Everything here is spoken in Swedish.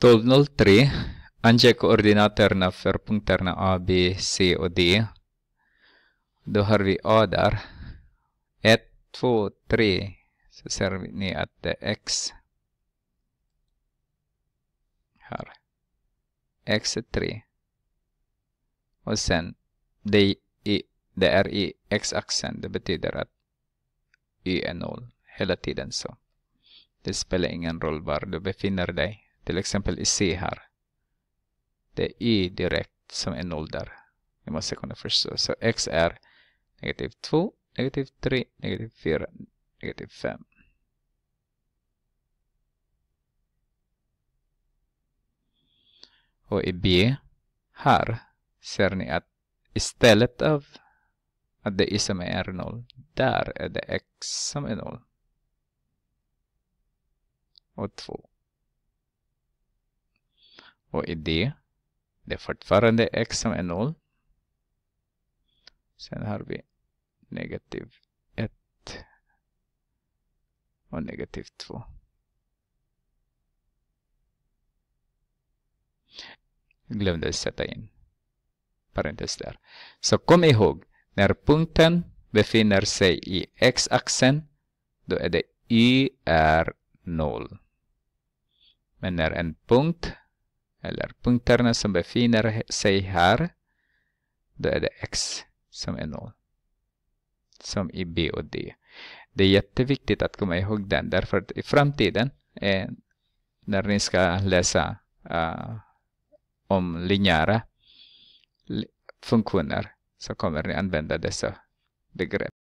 1203, ange koordinaterna för punkterna A, B, C och D. Då har vi A där. 1, 2, 3. Så ser ni att det är X. Här. E, e, X är 3. Och sen det, det är i X-axeln. Det betyder att Y är 0. Hela tiden så. Det spelar ingen roll var du befinner dig. Till exempel i C här. Det är i direkt som är noll där. Ni måste kunna förstå. Så x är negativ 2, negativ 3, negativ 4, negativ 5. Och i B här ser ni att istället av att det i som är 0, där är det x som är 0 och 2 och i D. Det är fortfarande x som är 0. Sen har vi negativ 1 och negativ 2. Glömde sätta in parentes där. Så kom ihåg, när punkten befinner sig i x-axeln, då är det y är 0. Men när en punkt eller punkterna som befinner sig här, då är det x som är 0. Som i B och D. Det är jätteviktigt att komma ihåg den, därför att i framtiden eh, när ni ska läsa uh, om linjära funktioner så kommer ni använda dessa begrepp.